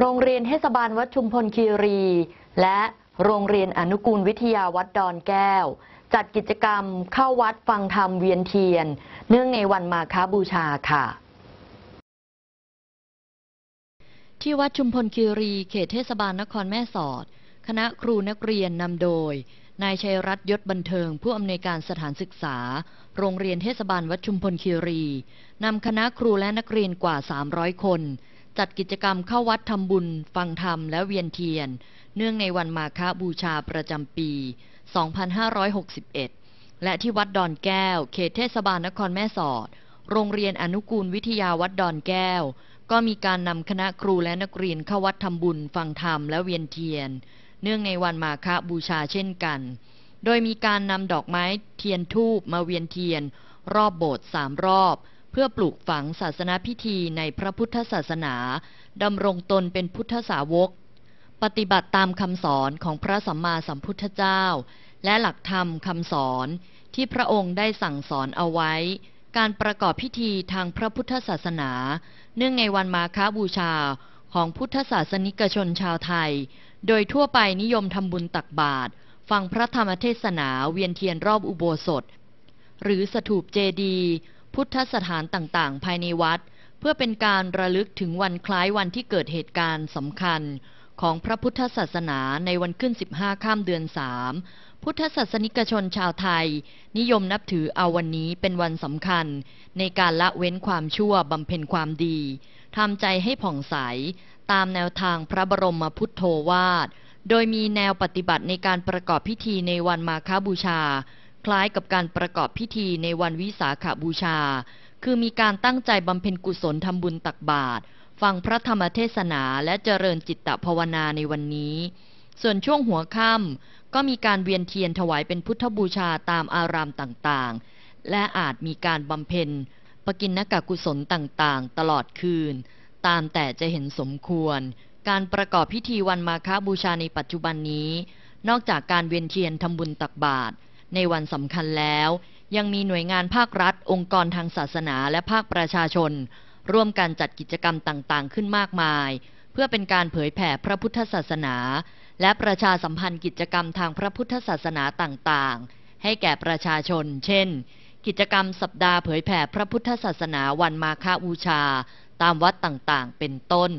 โรงเรียนเทศบาลวัดชุมพลคีรี และโรงเรียนอนุกูลวิทยาวัดดอนแก้ว จัดกิจกรรมเข้าวัดฟังธรรมเวียนเทียน เนื่องในวันมาคาบูชาค่ะ ที่วัดชุมพลคีรีเขตเทศบาลนครแม่สอด คณะครูนักเรียนนำโดยนายชัยรัตยศบันเทิงผู้อำนวยการสถานศึกษา โรงเรียนเทศบาลวัดชุมพลคีรีนำคณะครูและนักเรียนกว่า300คนจัดกิจกรรมเข้าวัดทำบุญ ฟังธรรมและเวียนเทียนเนื่องในวันมาฆบูชาประจำปี 2561 และที่วัดดอนแก้ว เขตเทศบาลนครแม่สอด โรงเรียนอนุกูลวิทยาวัดดอนแก้ว ก็มีการนำคณะครูและนักเรียนเข้าวัดทำบุญ ฟังธรรมและเวียนเทียน เนื่องในวันมาฆบูชาเช่นกัน โดยมีการนำดอกไม้เทียนทูบมาเวียนเทียนรอบโบสถ์สามรอบพื่อปลูกฝังศาสนาพิธีในพระพุทธศาสนาดำรงตนเป็นพุทธสาวก ปฏิบัติตามคำสอนของพระสัมมาสัมพุทธเจ้า และหลักธรรมคำสอน ที่พระองค์ได้สั่งสอนเอาไว้ การประกอบพิธีทางพระพุทธศาสนา เนื่องในวันมาฆบูชาของพุทธศาสนิกชนชาวไทย โดยทั่วไปนิยมทำบุญตักบาตรฟังพระธรรมเทศนาเวียนเทียนรอบอุโบสถ หรือสถูปเจดีย์พุทธสถานต่างๆ ภายในวัด เพื่อเป็นการระลึกถึงวันคล้ายวันที่เกิดเหตุการณ์สำคัญ ของพระพุทธศาสนาในวันขึ้น 15ข้ามเดือน 3 พุทธศาสนิกชนชาวไทย นิยมนับถือเอาวันนี้เป็นวันสำคัญ ในการละเว้นความชั่วบำเพ็ญความดีทำใจให้ผ่องใส ตามแนวทางพระบรมพุทโธวาทโดยมีแนวปฏิบัติในการประกอบพิธีในวันมาคบูชาคล้ายกับการประกอบพิธีในวันวิสาขาบูชา คือมีการตั้งใจบำเพ็ญกุศลทำบุญตักบาตร ฟังพระธรรมเทศนาและเจริญจิตตภาวนาในวันนี้ ส่วนช่วงหัวค่ำก็มีการเวียนเทียนถวายเป็นพุทธบูชาตามอารามต่างๆ และอาจมีการบำเพ็ญปกินนกกุศลต่างๆ ตลอดคืน ตามแต่จะเห็นสมควร การประกอบพิธีวันมาฆบูชาในปัจจุบันนี้ นอกจากการเวียนเทียนทำบุญตักบาตรในวันสำคัญแล้วยังมีหน่วยงานภาครัฐองค์กรทางศาสนาและภาคประชาชน ร่วมกันจัดกิจกรรมต่างๆ ขึ้นมากมาย เพื่อเป็นการเผยแผ่พระพุทธศาสนา และประชาสัมพันธ์กิจกรรมทางพระพุทธศาสนาต่างๆ ให้แก่ประชาชน เช่น กิจกรรมสัปดาห์เผยแผ่พระพุทธศาสนาวันมาฆบูชา ตามวัดต่างๆ เป็นต้น